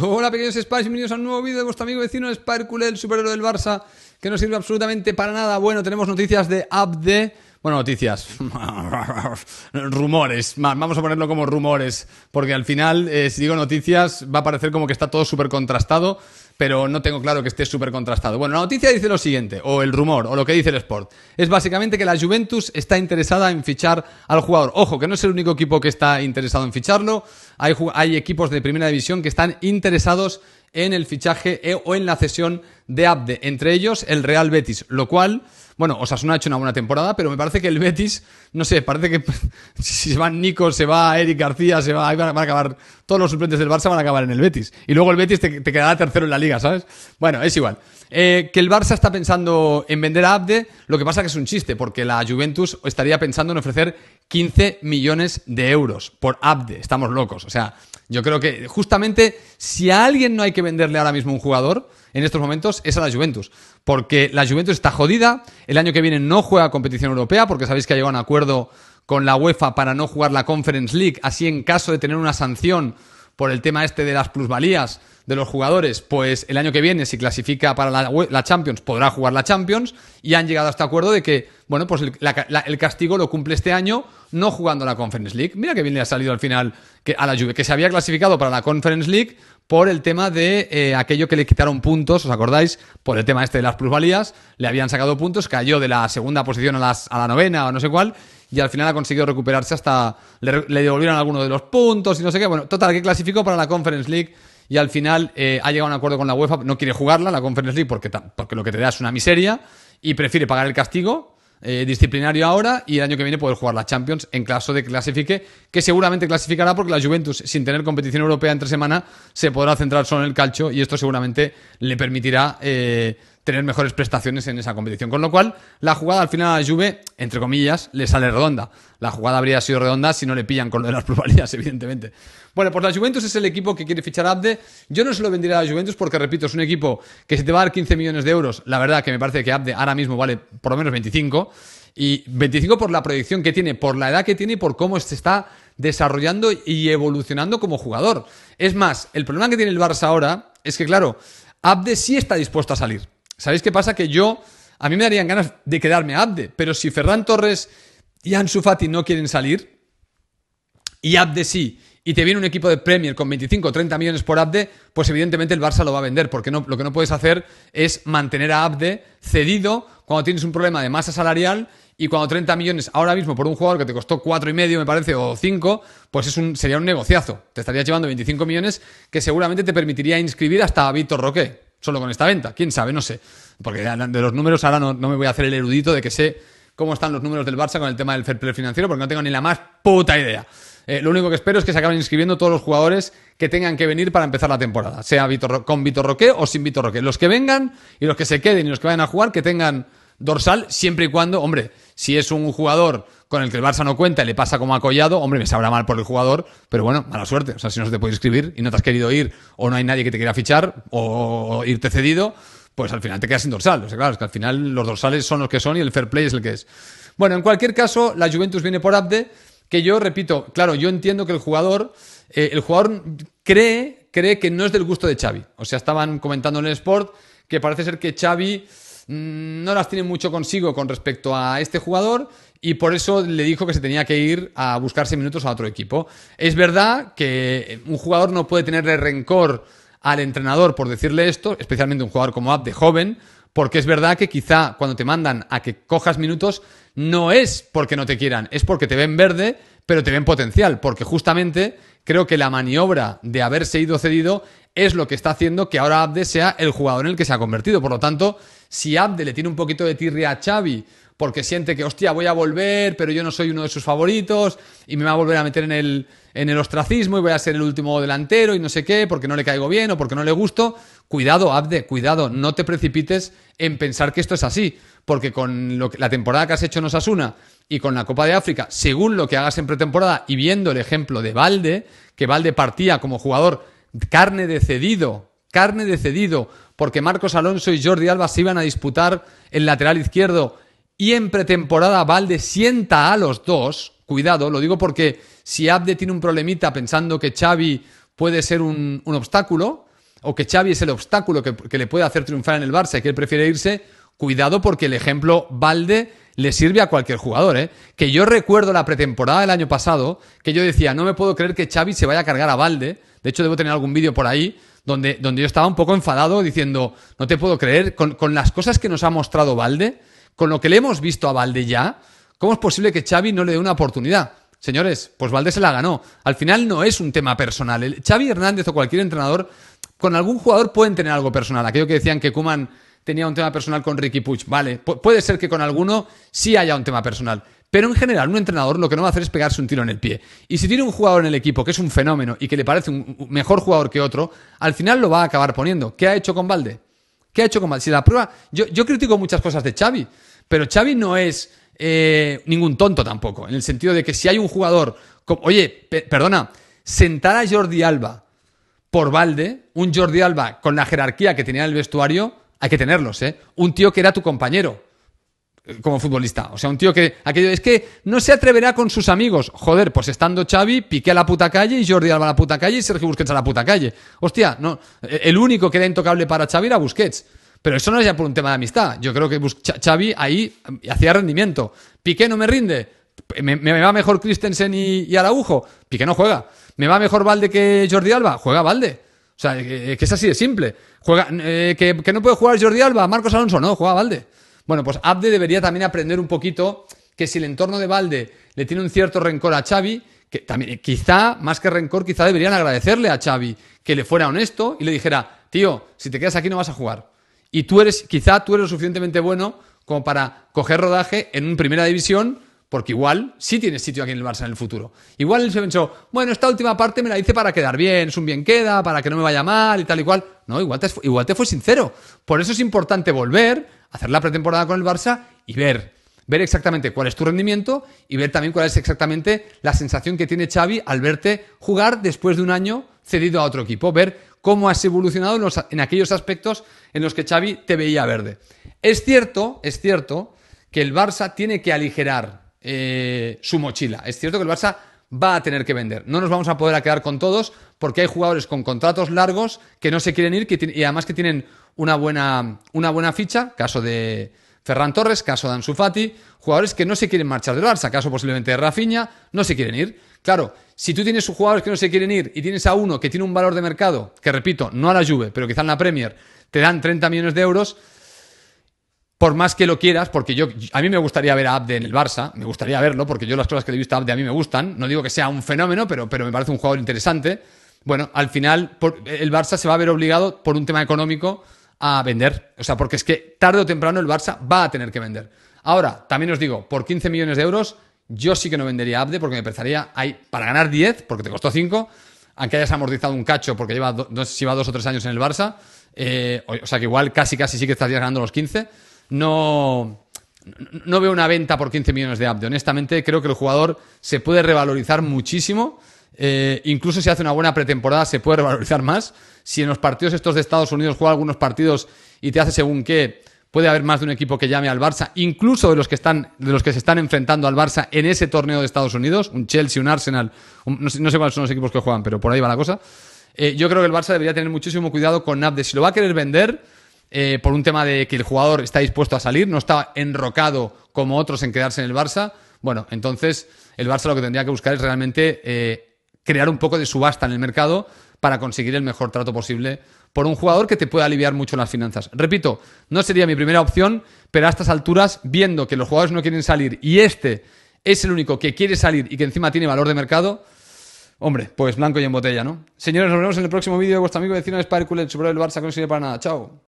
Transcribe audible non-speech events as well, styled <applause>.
Hola pequeños Spice, bienvenidos a un nuevo vídeo de vuestro amigo vecino Sparkule, el superhéroe del Barça, que no sirve absolutamente para nada. Bueno, tenemos noticias de Abde, bueno, noticias. <laughs> rumores. Vamos a ponerlo como rumores. Porque al final, eh, si digo noticias, va a parecer como que está todo súper contrastado. Pero no tengo claro que esté súper contrastado. Bueno, la noticia dice lo siguiente, o el rumor, o lo que dice el Sport. Es básicamente que la Juventus está interesada en fichar al jugador. Ojo, que no es el único equipo que está interesado en ficharlo. Hay, hay equipos de primera división que están interesados en el fichaje eh, o en la cesión de Abde, entre ellos el Real Betis, lo cual, bueno, Osasuna ha hecho una buena temporada, pero me parece que el Betis, no sé, parece que <laughs> si se van Nico, se va Eric García, se va, van a acabar, todos los suplentes del Barça van a acabar en el Betis. Y luego el Betis te, quedará tercero en la liga, ¿sabes? Bueno, es igual. Eh, que el Barça está pensando en vender a Abde, lo que pasa que es un chiste, porque la Juventus estaría pensando en ofrecer 15 millones de euros por Abde. Estamos locos. O sea, yo creo que justamente si a alguien no hay que venderle ahora mismo un jugador, en estos momentos es a la Juventus. Porque la Juventus está jodida, el año que viene no juega competición europea, porque sabéis que ha llegado a un acuerdo con la UEFA para no jugar la Conference League, así en caso de tener una sanción por el tema este de las plusvalías de los jugadores, pues el año que viene, si clasifica para la, Champions, podrá jugar la Champions y han llegado a este acuerdo de que, bueno, pues el, castigo lo cumple este año no jugando la Conference League. Mira que bien le ha salido al final a la Juve, que se había clasificado para la Conference League, por el tema de eh, aquello que le quitaron puntos, ¿os acordáis? Por el tema este de las plusvalías, le habían sacado puntos, cayó de la segunda posición a, la novena o no sé cuál, y al final ha conseguido recuperarse hasta le, devolvieron algunos de los puntos y no sé qué. Bueno, total, que clasificó para la Conference League y al final eh, ha llegado a un acuerdo con la UEFA, no quiere jugarla, la Conference League, porque, porque lo que te da es una miseria y prefiere pagar el castigo, eh, disciplinario ahora y el año que viene poder jugar la Champions en caso de clasifique, que seguramente clasificará porque la Juventus, sin tener competición europea entre semana, se podrá centrar solo en el calcio y esto seguramente le permitirá... Eh, tener mejores prestaciones en esa competición. Con lo cual, la jugada al final a la Juve, entre comillas, le sale redonda. La jugada habría sido redonda si no le pillan con lo de las probabilidades, <laughs> evidentemente. Bueno, pues la Juventus es el equipo que quiere fichar a Abde. Yo no se lo vendría a la Juventus porque, repito, es un equipo que se te va a dar 15 millones de euros, la verdad que me parece que Abde ahora mismo vale por lo menos 25. Y 25 por la proyección que tiene, por la edad que tiene y por cómo se está desarrollando y evolucionando como jugador. Es más, el problema que tiene el Barça ahora es que, claro, Abde sí está dispuesto a salir. ¿Sabéis qué pasa? Que yo, a mí me darían ganas de quedarme a Abde, pero si Ferran Torres y Ansu Fati no quieren salir, y Abde sí, y te viene un equipo de Premier con 25 o 30 millones por Abde, pues evidentemente el Barça lo va a vender, porque lo que no puedes hacer es mantener a Abde cedido cuando tienes un problema de masa salarial y cuando 30 millones ahora mismo por un jugador que te costó cuatro y medio, me parece, o 5, pues es un, sería un negociazo. Te estarías llevando 25 millones que seguramente te permitiría inscribir hasta a Víctor Roque, solo con esta venta. ¿Quién sabe? No sé. Porque de los números ahora no, no me voy a hacer el erudito de que sé cómo están los números del Barça con el tema del fair play financiero, porque no tengo ni la más puta idea. Eh, lo único que espero es que se acaben inscribiendo todos los jugadores que tengan que venir para empezar la temporada, sea con Vitor Roque o sin Vitor Roque. Los que vengan y los que se queden y los que vayan a jugar, que tengan dorsal, siempre y cuando, hombre, si es un jugador con el que el Barça no cuenta y le pasa como acollado, hombre, me sabrá mal por el jugador, pero bueno, mala suerte. O sea, si no se te puede inscribir y no te has querido ir, o no hay nadie que te quiera fichar, o irte cedido, pues al final te quedas sin dorsal. O sea, claro, es que al final los dorsales son los que son y el fair play es el que es. Bueno, en cualquier caso, la Juventus viene por Abde, que yo repito, claro, yo entiendo que el jugador, eh, el jugador cree, cree que no es del gusto de Xavi. O sea, estaban comentando en el Sport que parece ser que Xavi Mm, no las tiene mucho consigo con respecto a este jugador y por eso le dijo que se tenía que ir a buscarse minutos a otro equipo. Es verdad que un jugador no puede tenerle rencor al entrenador por decirle esto, especialmente un jugador como Abde joven, porque es verdad que quizá cuando te mandan a que cojas minutos no es porque no te quieran, es porque te ven verde, pero te ven potencial, porque justamente creo que la maniobra de haberse ido cedido es lo que está haciendo que ahora Abde sea el jugador en el que se ha convertido. Por lo tanto, si Abde le tiene un poquito de tirria a Xavi porque siente que, hostia, voy a volver, pero yo no soy uno de sus favoritos y me va a volver a meter en el, en el ostracismo y voy a ser el último delantero y no sé qué, porque no le caigo bien o porque no le gusto. Cuidado, Abde, cuidado, no te precipites en pensar que esto es así, porque con la temporada que has hecho en Osasuna y con la Copa de África, según lo que hagas en pretemporada y viendo el ejemplo de Valde, que Valde partía como jugador carne de cedido carne de cedido, porque Marcos Alonso y Jordi Alba se iban a disputar el lateral izquierdo y en pretemporada Valde sienta a los dos. Cuidado, lo digo porque si Abde tiene un problemita pensando que Xavi puede ser un, obstáculo o que Xavi es el obstáculo que, le puede hacer triunfar en el Barça y que él prefiere irse, cuidado porque el ejemplo Valde le sirve a cualquier jugador. ¿eh? Que yo recuerdo la pretemporada del año pasado que yo decía, no me puedo creer que Xavi se vaya a cargar a Valde. De hecho, debo tener algún vídeo por ahí donde, yo estaba un poco enfadado diciendo, no te puedo creer, con, las cosas que nos ha mostrado Valde, con lo que le hemos visto a Valde ya, ¿cómo es posible que Xavi no le dé una oportunidad? Señores, pues Valde se la ganó. Al final no es un tema personal. Xavi Hernández o cualquier entrenador con algún jugador pueden tener algo personal. Aquello que decían que Kuman tenía un tema personal con Ricky Puch vale, puede ser que con alguno sí haya un tema personal, pero en general, un entrenador lo que no va a hacer es pegarse un tiro en el pie. Y si tiene un jugador en el equipo que es un fenómeno y que le parece un mejor jugador que otro, al final lo va a acabar poniendo. ¿Qué ha hecho con Valde? ¿Qué ha hecho con Valde? Si la prueba. Yo, critico muchas cosas de Xavi, pero Xavi no es eh, ningún tonto tampoco. En el sentido de que si hay un jugador. oye, perdona, sentar a Jordi Alba por Valde, un Jordi Alba con la jerarquía que tenía en el vestuario, hay que tenerlos, ¿eh? Un tío que era tu compañero como futbolista. O sea, un tío que aquello es que no se atreverá con sus amigos. Joder, pues estando Xavi, Piqué a la puta calle y Jordi Alba a la puta calle y Sergio Busquets a la puta calle. Hostia, no, e-, el único que era intocable para Xavi era Busquets. Pero eso no es ya por un tema de amistad. Yo creo que Xavi ahí em, hacía rendimiento. Piqué no me rinde. Me, va mejor Christensen y, Araujo. Piqué no juega. ¿Me va mejor Valde que Jordi Alba? Juega Valde. O sea, e-, e-, que, es así de simple. Juega, eh, que, que no puede jugar Jordi Alba, Marcos Alonso, no, juega Valde. Bueno, pues Abde debería también aprender un poquito que si el entorno de Valde le tiene un cierto rencor a Xavi, que también eh, quizá, más que rencor, quizá deberían agradecerle a Xavi que le fuera honesto y le dijera, tío, si te quedas aquí no vas a jugar. Y tú eres, quizá tú eres lo suficientemente bueno como para coger rodaje en una primera división porque igual sí tienes sitio aquí en el Barça en el futuro. Igual él se pensó, bueno, esta última parte me la hice para quedar bien, es un bien queda, para que no me vaya mal y tal y cual. No, igual te, igual te fue sincero. Por eso es importante volver, hacer la pretemporada con el Barça y ver ver exactamente cuál es tu rendimiento y ver también cuál es exactamente la sensación que tiene Xavi al verte jugar después de un año cedido a otro equipo, ver cómo has evolucionado en, en, aquellos aspectos en los que Xavi te veía verde. Es cierto, es cierto que el Barça tiene que aligerar eh, su mochila. Es cierto que el Barça va a tener que vender. No nos vamos a poder quedar con todos porque hay jugadores con contratos largos que no se quieren ir y además que tienen una buena, una buena ficha, caso de Ferran Torres, caso de Ansu Fati, jugadores que no se quieren marchar del Barça, caso posiblemente de Rafinha, no se quieren ir. Claro, si tú tienes jugadores que no se quieren ir y tienes a uno que tiene un valor de mercado, que repito, no a la Juve, pero quizá en la Premier, te dan 30 millones de euros, por más que lo quieras, porque yo a mí me gustaría ver a Abde en el Barça, me gustaría verlo, porque yo las cosas que he visto a Abde a mí me gustan. No digo que sea un fenómeno, pero, pero me parece un jugador interesante. Bueno, al final el Barça se va a ver obligado por un tema económico a vender. O sea, porque es que tarde o temprano el Barça va a tener que vender. Ahora, también os digo, por 15 millones de euros yo sí que no vendería a Abde porque me pensaría, hay, para ganar 10, porque te costó 5, aunque hayas amortizado un cacho porque lleva, no sé si va dos o tres años en el Barça, eh, o, o sea que igual casi casi sí que estarías ganando los 15 no, no veo una venta por 15 millones de Abde. Honestamente, creo que el jugador se puede revalorizar muchísimo. Eh, incluso si hace una buena pretemporada, se puede <laughs> revalorizar más. Si en los partidos estos de Estados Unidos juega algunos partidos y te hace según qué, puede haber más de un equipo que llame al Barça, incluso de los que, están, de los que se están enfrentando al Barça en ese torneo de Estados Unidos, un Chelsea, un Arsenal, no, sé, cuáles son los equipos que juegan, pero por ahí va la cosa. Eh, yo creo que el Barça debería tener muchísimo cuidado con Abde. Si lo va a querer vender, eh, por un tema de que el jugador está dispuesto a salir, no está enrocado como otros en quedarse en el Barça, bueno, entonces el Barça lo que tendría que buscar es realmente eh, crear un poco de subasta en el mercado para conseguir el mejor trato posible por un jugador que te pueda aliviar mucho las finanzas. Repito, no sería mi primera opción, pero a estas alturas, viendo que los jugadores no quieren salir y este es el único que quiere salir y que encima tiene valor de mercado, hombre, pues blanco y en botella, ¿no? Señores, nos vemos en el próximo vídeo de vuestro amigo vecino de Spider el del Barça que no sirve para nada. Chao.